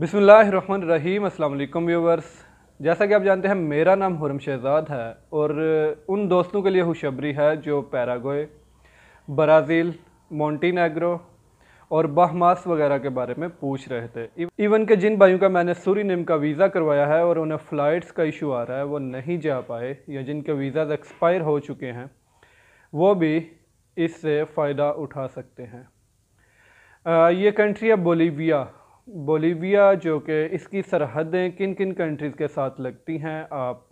बिसमीम अल्लाम व्यूवर्स जैसा कि आप जानते हैं मेरा नाम हुरम शहजाद है और उन दोस्तों के लिए खुशबरी है जो पैरागोए ब्राज़ील मोंटीनेग्रो और बहमास वगैरह के बारे में पूछ रहे थे इवन के जिन भाइयों का मैंने सूरी नेम का वीज़ा करवाया है और उन्हें फ़्लाइट्स का इशू आ रहा है वो नहीं जा पाए या जिनके वीज़ाज एक्सपायर हो चुके हैं वो भी इससे फ़ायदा उठा सकते हैं आ, ये कंट्री है बोलीविया बोलीविया जो कि इसकी सरहदें किन किन कंट्रीज़ के साथ लगती हैं आप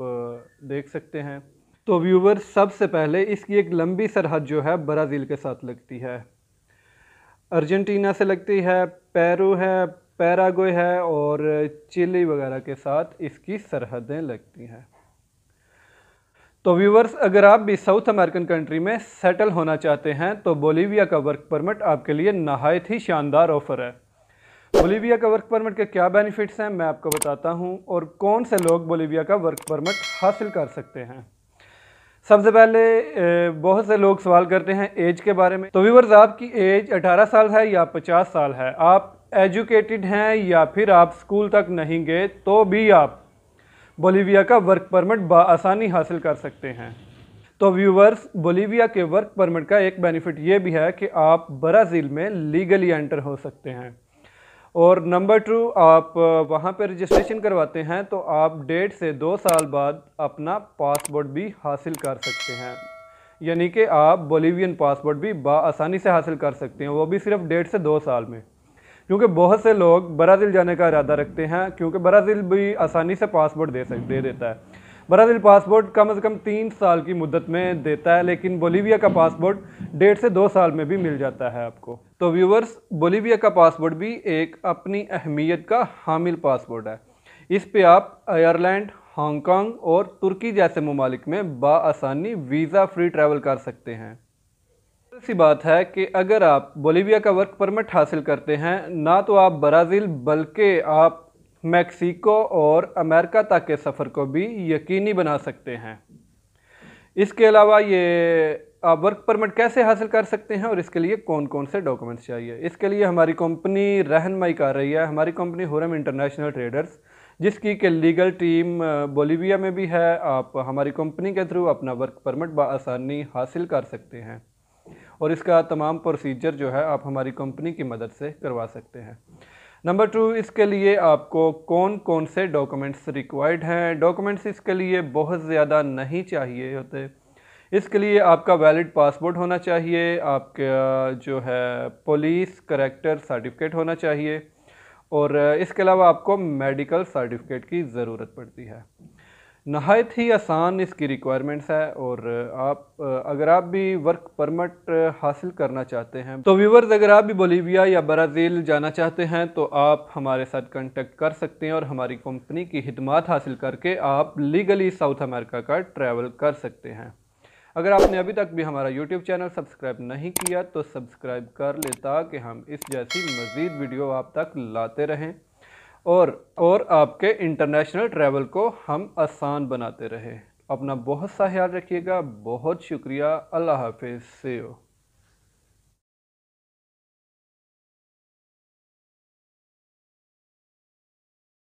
देख सकते हैं तो व्यूवर सबसे पहले इसकी एक लंबी सरहद जो है ब्राज़ील के साथ लगती है अर्जेंटीना से लगती है पेरू है पैरागो है और चिली वगैरह के साथ इसकी सरहदें लगती हैं तो व्यूवर्स अगर आप भी साउथ अमेरिकन कंट्री में सेटल होना चाहते हैं तो बोलीविया का वर्क परमिट आपके लिए नहायत ही शानदार ऑफ़र है बोलीविया का वर्क परमिट के क्या बेनिफिट्स हैं मैं आपको बताता हूं और कौन से लोग बोलीविया का वर्क परमिट हासिल कर सकते हैं सबसे पहले बहुत से लोग सवाल करते हैं एज के बारे में तो व्यूवर्स आपकी एज 18 साल है या 50 साल है आप एजुकेटेड हैं या फिर आप स्कूल तक नहीं गए तो भी आप बोलीविया का वर्क परमिट बसानी हासिल कर सकते हैं तो व्यूवर्स बोलीविया के वर्क परमिट का एक बेनिफिट ये भी है कि आप ब्राज़ील में लीगली एंटर हो सकते हैं और नंबर टू आप वहाँ पर रजिस्ट्रेशन करवाते हैं तो आप डेढ़ से दो साल बाद अपना पासपोर्ट भी हासिल कर सकते हैं यानी कि आप बोलीवियन पासपोर्ट भी आसानी से हासिल कर सकते हैं वो भी सिर्फ डेढ़ से दो साल में क्योंकि बहुत से लोग ब्राज़ील जाने का इरादा रखते हैं क्योंकि ब्राज़ील भी आसानी से पासपोर्ट दे सक दे देता है ब्राज़ील पासपोर्ट कम से कम तीन साल की मुद्दत में देता है लेकिन बोलीविया का पासपोर्ट डेढ़ से दो साल में भी मिल जाता है आपको तो व्यूवर्स बोलीविया का पासपोर्ट भी एक अपनी अहमियत का हामिल पासपोर्ट है इस पे आप आयरलैंड हांगकांग और तुर्की जैसे ममालिक में बासानी वीज़ा फ्री ट्रैवल कर सकते हैं सी बात है कि अगर आप बोलीविया का वर्क परमिट हासिल करते हैं ना तो आप ब्राज़ील बल्कि आप मैक्सिको और अमेरिका तक के सफ़र को भी यकीनी बना सकते हैं इसके अलावा ये आप वर्क परमिट कैसे हासिल कर सकते हैं और इसके लिए कौन कौन से डॉक्यूमेंट्स चाहिए इसके लिए हमारी कंपनी रहनमई कर रही है हमारी कंपनी हुरम इंटरनेशनल ट्रेडर्स जिसकी के लीगल टीम बोलीविया में भी है आप हमारी कंपनी के थ्रू अपना वर्क परमिट बसानी हासिल कर सकते हैं और इसका तमाम प्रोसीजर जो है आप हमारी कंपनी की मदद से करवा सकते हैं नंबर टू इसके लिए आपको कौन कौन से डॉक्यूमेंट्स रिक्वायर्ड हैं डॉक्यूमेंट्स इसके लिए बहुत ज़्यादा नहीं चाहिए होते इसके लिए आपका वैलिड पासपोर्ट होना चाहिए आपका जो है पुलिस करेक्टर सर्टिफिकेट होना चाहिए और इसके अलावा आपको मेडिकल सर्टिफिकेट की ज़रूरत पड़ती है नहायत ही आसान इसकी रिक्वायरमेंट्स है और आप अगर आप भी वर्क परमिट हासिल करना चाहते हैं तो व्यूवर्स अगर आप भी बोलीविया या ब्राज़ील जाना चाहते हैं तो आप हमारे साथ कांटेक्ट कर सकते हैं और हमारी कंपनी की खिदमत हासिल करके आप लीगली साउथ अमेरिका का ट्रैवल कर सकते हैं अगर आपने अभी तक भी हमारा यूट्यूब चैनल सब्सक्राइब नहीं किया तो सब्सक्राइब कर ले ताकि हम इस जैसी मज़ीद वीडियो आप तक लाते रहें और और आपके इंटरनेशनल ट्रैवल को हम आसान बनाते रहे अपना बहुत सा ख्याल रखिएगा बहुत शुक्रिया अल्लाह हाफिज़ से